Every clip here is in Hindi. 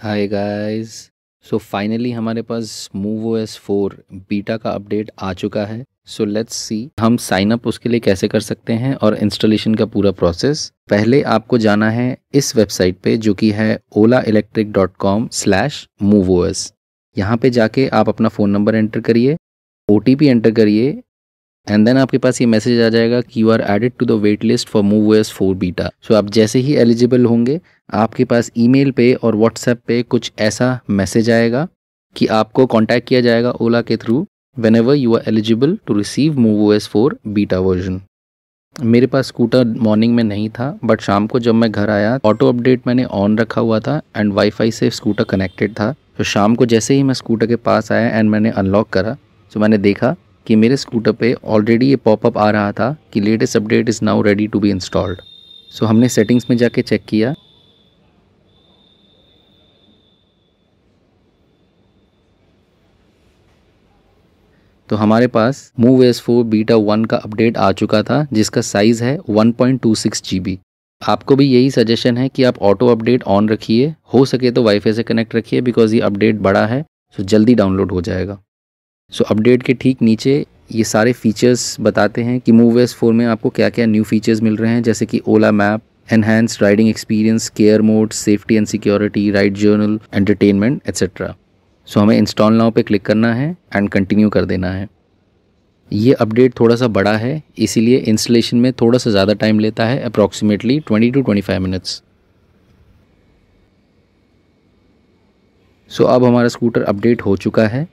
हाय गाइस सो फाइनली हमारे पास Move O S four beta का अपडेट आ चुका है सो लेट्स सी हम साइन अप उसके लिए कैसे कर सकते हैं और इंस्टॉलेशन का पूरा प्रोसेस पहले आपको जाना है इस वेबसाइट पे जो कि है Ola electric dot com slash Move O S यहाँ पर जाके आप अपना फ़ोन नंबर एंटर करिए ओ टी पी एंटर करिए एंड देन आपके पास ये मैसेज आ जाएगा कि you are added to the wait list for Move S four beta so आप जैसे ही एलिजिबल होंगे आपके पास ईमेल पे और व्हाट्सएप पे कुछ ऐसा मैसेज आएगा कि आपको कॉन्टैक्ट किया जाएगा ओला के through whenever you are eligible to receive Move S four beta version मेरे पास स्कूटर मॉर्निंग में नहीं था बट शाम को जब मैं घर आया ऑटो अपडेट मैंने ऑन रखा हुआ था एंड वाईफाई से स्कूटर कनेक्टेड था तो शाम को जैसे ही मैं स्कूटर के पास आया एंड मैंने अनलॉक करा तो मैंने देखा कि मेरे स्कूटर पे ऑलरेडी ये पॉपअप आ रहा था कि latest update is now ready to be installed so हमने सेटिंग्स में जाके चेक किया तो हमारे पास Move S four beta one का अपडेट आ चुका था जिसका साइज़ है 1.26 पॉइंट आपको भी यही सजेशन है कि आप ऑटो अपडेट ऑन रखिए हो सके तो वाईफाई से कनेक्ट रखिए बिकॉज़ ये अपडेट बड़ा है सो जल्दी डाउनलोड हो जाएगा सो अपडेट के ठीक नीचे ये सारे फीचर्स बताते हैं कि मूव एस फोर में आपको क्या क्या न्यू फीचर्स मिल रहे हैं जैसे कि Ola map enhance riding experience care mode safety and security ride journal entertainment etcetera so हमें इंस्टॉल नाउ पे क्लिक करना है एंड कंटिन्यू कर देना है ये अपडेट थोड़ा सा बड़ा है इसीलिए इंस्टॉलेशन में थोड़ा सा ज़्यादा टाइम लेता है अप्रॉक्सीमेटली 20 टू 25 मिनट्स सो अब हमारा स्कूटर अपडेट हो चुका है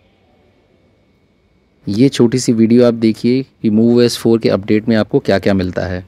ये छोटी सी वीडियो आप देखिए कि मूव एस फोर के अपडेट में आपको क्या क्या मिलता है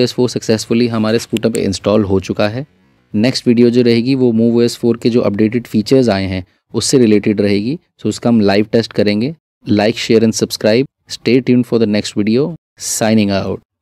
एस फोर सक्सेसफुली हमारे स्कूटर पे इंस्टॉल हो चुका है नेक्स्ट वीडियो जो रहेगी वो मूव एस फोर के जो अपडेटेड फीचर्स आए हैं उससे रिलेटेड रहेगी सो उसका हम लाइव टेस्ट करेंगे like share and subscribe stay tuned for the next video signing out